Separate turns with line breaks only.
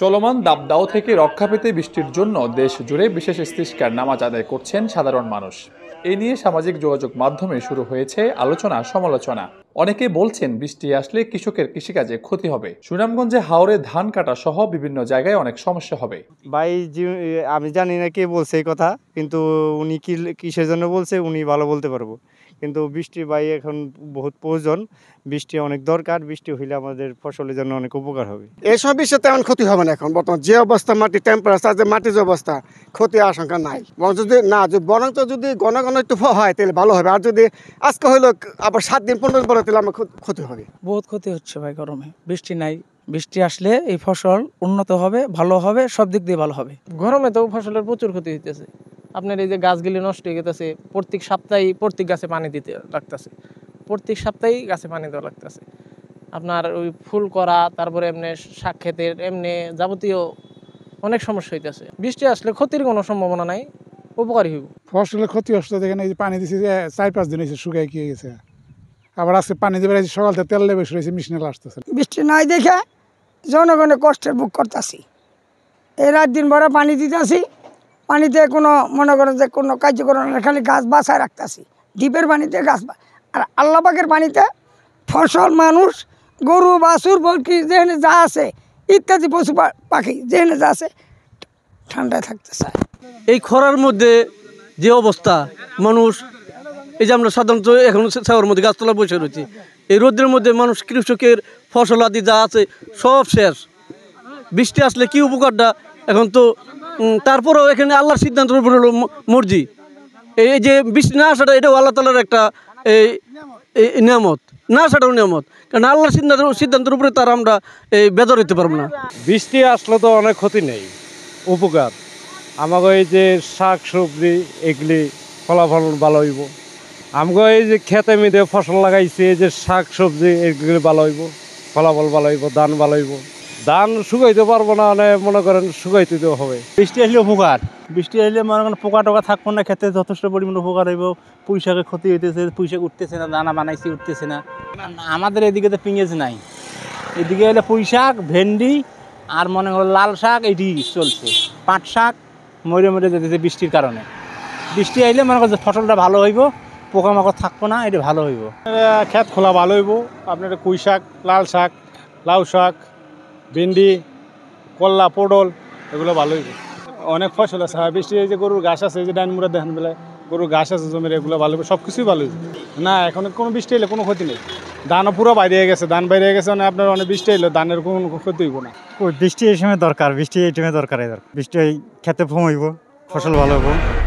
চলমান দাবদাহ থেকে রক্ষা পেতে বৃষ্টির জন্য দেশ জুড়ে বিশেষ ইস্তিষ্কার নামাজ আদায় করছেন সাধারণ মানুষ এ নিয়ে সামাজিক যোগাযোগ মাধ্যমে শুরু হয়েছে আলোচনা সমালোচনা অনেকে বলছেন বৃষ্টি আসলে কৃষকের কৃষিকাজে ক্ষতি হবে সুনামগঞ্জে হাওড়ে ধান কাটা সহ বিভিন্ন জায়গায় অনেক সমস্যা হবে
ভাই আমি জানি না কে বলছে এই কথা কিন্তু উনি কি কিসের জন্য বলছে উনি ভালো বলতে পারবো কিন্তু বৃষ্টি বাই এখন বহুত প্রয়োজন বৃষ্টি অনেক দরকার বৃষ্টি হইলে আমাদের ফসলের জন্য অনেক উপকার হবে
এসব বিষয়ে তেমন ক্ষতি হবে না এখন বর্তমান যে অবস্থা মাটি টেম্পারেচার যে মাটির যে অবস্থা ক্ষতি আশঙ্কা নাই যদি না বরং তো যদি ঘন ঘন একটু হয় তাহলে ভালো হবে আর যদি আজকে হইলো আবার সাত দিন পনেরো দিন পরে তাহলে আমার ক্ষতি হবে বহুত ক্ষতি হচ্ছে ভাই গরমে বৃষ্টি নাই বৃষ্টি আসলে এই ফসল উন্নত হবে ভালো হবে সব দিক দিয়ে ভালো হবে গরমে তো ফসলের প্রচুর ক্ষতি হইতেছে আপনার এই যে গাছগুলি নষ্ট হয়ে গেতেছে প্রত্যেক সপ্তাহে প্রত্যেক গাছে পানি দিতে লাগতেছে প্রত্যেক সপ্তাহেই গাছে পানি দেওয়া লাগতেছে আপনার ওই ফুল করা তারপরে এমনি শাক ক্ষেতের এমনি যাবতীয় অনেক সমস্যা হইতেছে বৃষ্টি আসলে ক্ষতির কোনো সম্ভাবনা নাই
উপকারী হইব ফসলের ক্ষতি হচ্ছে দেখেন এই যে পানি যে চার পাঁচ দিন হয়েছে শুকায় গিয়ে গেছে আবার আজকে পানি দেবে সকাল থেকে তেল লেবে শুয়েছে মেশিনে আসতেছে বৃষ্টি নাই দেখে
জনগণের কষ্টের বুক করতেছি এই রাত দিন বড় পানি দিতেছি পানিতে কোনো মনে করো যে কোনো কার্যক্রম খালি গাছ বাসায় রাখতেছি দ্বীপের পানিতে গাছ আর আল্লাপাকের পানিতে ফসল মানুষ গরু বাছুর বলকি যেখানে যা আছে ইত্যাদি পশু পাখি যেখানে যা আছে ঠান্ডায় থাকতে চায় এই খরার মধ্যে যে অবস্থা মানুষ এই যে আমরা সাধারণত এখন শহরের মধ্যে গাছতলা বসে রয়েছি এই রোদ্রের মধ্যে মানুষ কৃষকের ফসল আদি যা আছে সব শেষ বৃষ্টি আসলে কি উপকারটা এখন তো তারপরেও এখানে আল্লাহর সিদ্ধান্তের উপর হলো মর্জি এই যে বৃষ্টি না আসাটা এটাও আল্লাহ তালার একটা এই নিয়ামত না আসাটাও নিয়ামত কারণ আল্লাহর সিদ্ধান্ত সিদ্ধান্তের উপরে তার আমরা এই বেদর হইতে পারবো
না বৃষ্টি আসলে তো অনেক ক্ষতি নেই উপকার আমাকে এই যে শাক সবজি এগুলি ফলাফল ভালো হইব আমাকে এই যে খেতে মিদে ফসল লাগাইছি এই যে শাক সবজি এগুলি ভালো হইব ফলাফল ভালো হইব ধান ভালো হইব ধান শুকাইতে পারবো না মনে করেন শুকাইতে হবে বৃষ্টি আসলে উপকার বৃষ্টি আসলে মনে করেন পোকা টোকা থাকবো না খেতে যথেষ্ট পরিমাণ উপকার হইব পুঁইশাকে ক্ষতি হইতেছে পুঁইশাক উঠতেছে না দানা বানাইছে উঠতেছে না আমাদের এদিকে তো পিঁয়াজ নাই এদিকে হলে পুঁইশাক ভেন্ডি আর মনে করো লাল শাক এটি চলছে পাট শাক মরে মরে যেতেছে বৃষ্টির কারণে বৃষ্টি আসলে মনে করছে ফসলটা ভালো হইব পোকামাকড় থাকবো না এটা ভালো হইব
খেত খোলা ভালো হইব আপনার কুই শাক লাল শাক লাউ শাক ভিন্ডি কল্লা পটল এগুলো ভালোই অনেক ফসল আছে হ্যাঁ, বৃষ্টি এই যে গরুর ঘাস আছে এই যে মুড়া দেখেন বেলায় গরুর ঘাস আছে জমির এগুলো ভালো সব কিছুই ভালো না এখন কোনো বৃষ্টি এলে কোনো ক্ষতি নেই ধানও পুরো বাইরে গেছে ধান বাইরে গেছে মানে আপনার অনেক বৃষ্টি এলো ধানের কোনো ক্ষতি হইব না
বৃষ্টি এই সময় দরকার বৃষ্টি এই সময় দরকার বৃষ্টি খেতে ফোম হইব ফসল ভালো হবো